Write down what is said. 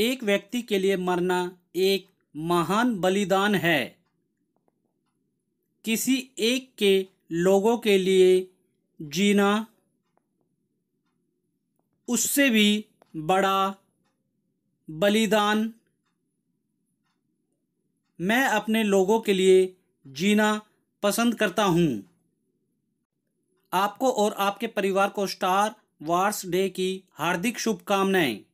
एक व्यक्ति के लिए मरना एक महान बलिदान है किसी एक के लोगों के लिए जीना उससे भी बड़ा बलिदान मैं अपने लोगों के लिए जीना पसंद करता हूँ आपको और आपके परिवार को स्टार वार्स डे की हार्दिक शुभकामनाएं